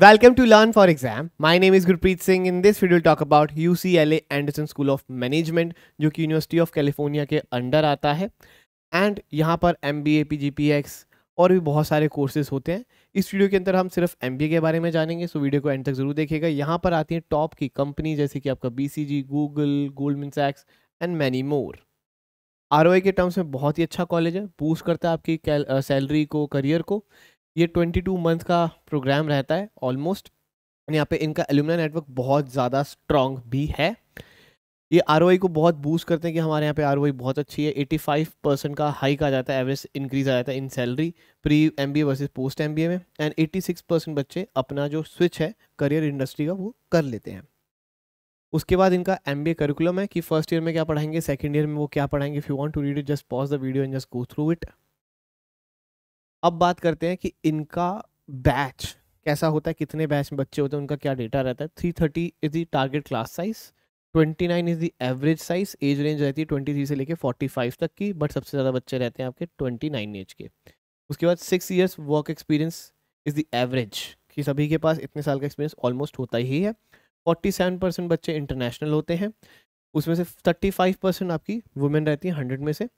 Welcome to Learn for Exam. My name is Gurpreet Singh. In this video, we'll talk about UCLA Anderson School of Management, जो कि university of California के under आता है and यहाँ पर M B A P G P X और भी बहुत सारे कोर्सेज होते हैं इस वीडियो के अंदर हम सिर्फ एम बी ए के बारे में जानेंगे सो वीडियो को एंड तक जरूर देखिएगा यहाँ पर आती हैं टॉप की कंपनी जैसे कि आपका B C G Google Goldman सैक्स and many more R O A के टर्म्स में बहुत ही अच्छा कॉलेज है बूस्ट करता है आपकी सैलरी को करियर को ये ट्वेंटी टू मंथ का प्रोग्राम रहता है ऑलमोस्ट यहाँ पे इनका एलुमिना नेटवर्क बहुत ज़्यादा स्ट्रॉन्ग भी है ये आर को बहुत बूस्ट करते हैं कि हमारे यहाँ पे आर बहुत अच्छी है फाइव परसेंट का हाइक आ जाता है एवरेज इंक्रीज आ जाता है in salary pre M B versus post M में एंड सिक्स परसेंट बच्चे अपना जो स्विच है करियर इंडस्ट्री का वो कर लेते हैं उसके बाद इनका एम बी करिकुलम है कि फर्स्ट ईयर में क्या पढ़ाएंगे सेकेंड ईयर में वो क्या पढ़ाएंगे if you want to read it just pause the video and just go through it अब बात करते हैं कि इनका बैच कैसा होता है कितने बैच में बच्चे होते हैं उनका क्या डेटा रहता है three thirty is the target class size twenty nine is the average size age range रहती है ट्वेंटी थ्री से लेके फोर्टी फाइव तक की बट सबसे ज़्यादा बच्चे रहते हैं आपके ट्वेंटी नाइन एज के उसके बाद six years work experience is the average कि सभी के पास इतने साल का एक्सपीरियंस ऑलमोस्ट होता ही है फोर्टी सेवन परसेंट बच्चे इंटरनेशनल होते हैं उसमें से थर्टी फाइव परसेंट आपकी वुमेन रहती हैं हंड्रेड में से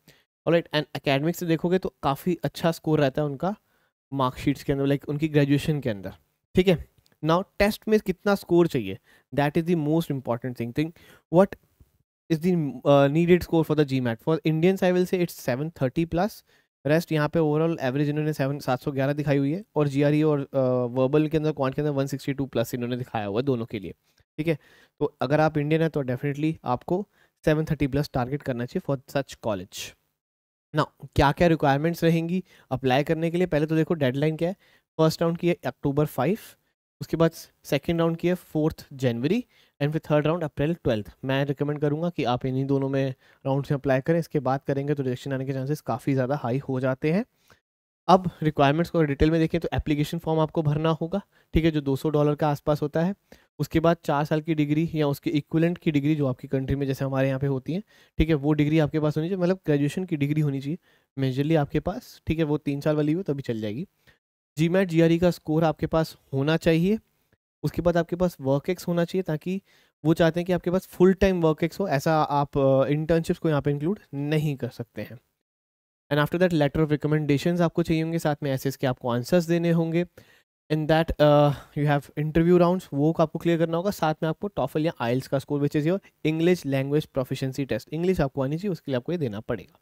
ऑलराइट एंड अकेडमिक से देखोगे तो काफ़ी अच्छा स्कोर रहता है उनका मार्कशीट्स के अंदर लाइक उनकी ग्रेजुएशन के अंदर ठीक है नाउ टेस्ट में कितना स्कोर चाहिए that is the most important thing thing what is the needed score for the GMAT for Indian साइविल से it's seven thirty plus rest यहाँ पे ओवरऑल एवरेज इन्होंने सेवन सात सौ ग्यारह दिखाई हुई है और जी आर ई और वर्बल uh, के अंदर क्वांट के अंदर वन सिक्सटी टू प्लस इन्होंने दिखाया हुआ है दोनों के लिए ठीक है तो अगर आप इंडियन है तो डेफिनेटली आपको सेवन थर्टी प्लस टारगेट करना चाहिए फॉर सच कॉलेज ना क्या क्या रिक्वायरमेंट्स रहेंगी अप्लाई करने के लिए पहले तो देखो डेडलाइन क्या है फर्स्ट राउंड की है अक्टूबर फाइव उसके बाद सेकेंड राउंड की है फोर्थ जनवरी एंड फिर थर्ड राउंड अप्रैल ट्वेल्थ मैं रिकमेंड करूँगा कि आप इन्हीं दोनों में राउंड में अप्लाई करें इसके बाद करेंगे तो रिजेक्शन आने के चांसेस काफ़ी ज़्यादा हाई हो जाते हैं अब रिक्वायरमेंट्स को डिटेल में देखें तो एप्लीकेशन फॉर्म आपको भरना होगा ठीक है जो 200 डॉलर का आसपास होता है उसके बाद चार साल की डिग्री या उसके इक्वलेंट की डिग्री जो आपकी कंट्री में जैसे हमारे यहाँ पे होती है ठीक है वो डिग्री आपके पास होनी चाहिए मतलब ग्रेजुएशन की डिग्री होनी चाहिए मेजरली आपके पास ठीक है वो तीन साल वाली हो तभी चल जाएगी जी मैट जी e का स्कोर आपके पास होना चाहिए उसके बाद आपके पास वर्क एक्स होना चाहिए ताकि वो चाहते हैं कि आपके पास फुल टाइम वर्क एक्स हो ऐसा आप इंटर्नशिप्स को यहाँ पे इंक्लूड नहीं कर सकते हैं and after that letter of recommendation आपको चाहिए होंगे साथ में ऐसे इसके आपको आंसर्स देने होंगे in that you have interview rounds वो आपको क्लियर करना होगा साथ में आपको टॉफल या आइल्स का score which is your English language proficiency test English आपको आनी चाहिए उसके लिए आपको ये देना पड़ेगा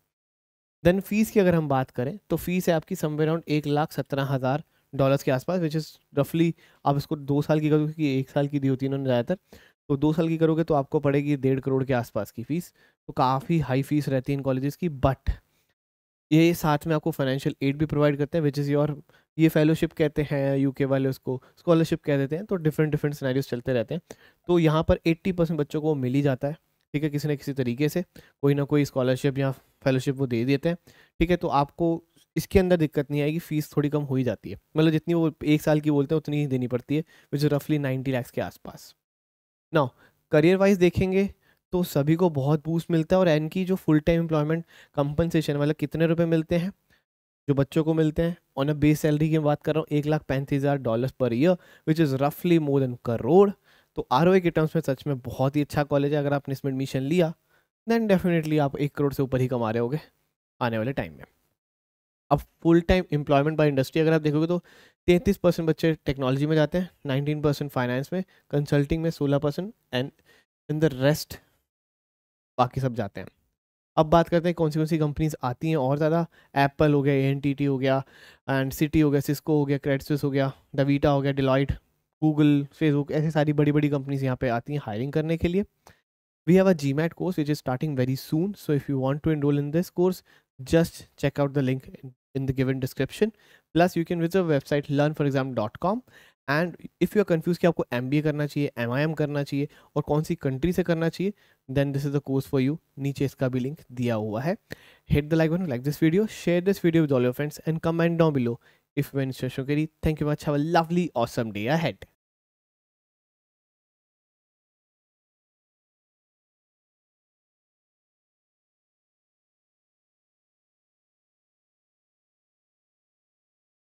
देन फीस की अगर हम बात करें तो फीस है आपकी समवे अराउंड एक लाख सत्रह हज़ार डॉलर्स के आसपास विच इज़ रफली आप इसको दो साल की करोगे क्योंकि एक साल की दी होती है इन्होंने ज़्यादातर तो दो साल की करोगे तो आपको पड़ेगी डेढ़ करोड़ के आसपास की फ़ीस तो काफ़ी हाई फीस रहती है इन कॉलेजेस की बट ये साथ में आपको फाइनेंशियल एड भी प्रोवाइड करते हैं विच इज़ योर ये फेलोशिप कहते हैं यूके वाले उसको स्कॉलरशिप कह देते हैं तो डिफरेंट डिफरेंट सिनेरियोस चलते रहते हैं तो यहाँ पर 80 परसेंट बच्चों को मिल ही जाता है ठीक है किसी न किसी तरीके से कोई ना कोई स्कॉलरशिप या फेलोशिप वो दे देते हैं ठीक है तो आपको इसके अंदर दिक्कत नहीं आएगी फीस थोड़ी कम हो ही जाती है मतलब जितनी वो एक साल की बोलते हैं उतनी ही देनी पड़ती है विच रफली नाइन्टी लैक्स के आसपास ना करियर वाइज देखेंगे तो सभी को बहुत बूस्ट मिलता है और एन की जो फुल टाइम एम्प्लॉयमेंट कंपनसेशन मतलब कितने रुपए मिलते हैं जो बच्चों को मिलते हैं ऑन अ बेस सैलरी की बात कर रहा हूँ एक लाख पैंतीस हज़ार dollar per year which is रफली मोर देन करोड़ तो आर के टर्म्स में सच में बहुत ही अच्छा कॉलेज है अगर आपने इसमें एडमिशन लिया देन डेफिनेटली आप एक करोड़ से ऊपर ही कमा रहे होगे आने वाले टाइम में अब full time employment by industry अगर आप देखोगे तो तैंतीस परसेंट बच्चे टेक्नोलॉजी में जाते हैं नाइनटीन परसेंट फाइनेंस में कंसल्टिंग में सोलह percent and in the rest बाकी सब जाते हैं अब बात करते हैं कौन सी कौन सी कंपनीज आती हैं और ज़्यादा एप्पल हो गया ए हो गया एंड सिटी हो गया सिस्को हो गया क्रेडसिस हो गया डविटा हो गया डिलॉइट गूगल फेसबुक ऐसी सारी बड़ी बड़ी कंपनीज यहाँ पे आती हैं हायरिंग करने के लिए we have a GMAT course which is starting very soon so if you want to enroll in this course just check out the link in the given description. Plus, you can visit our website learnforexam.com and if you are confused कि आपको M करना चाहिए M करना चाहिए और कौन सी country से करना चाहिए then this is the course for you नीचे इसका भी लिंक दिया हुआ है hit the like button like this video share this video with all your friends and comment down below if मैं शो के thank you much have a lovely awesome day head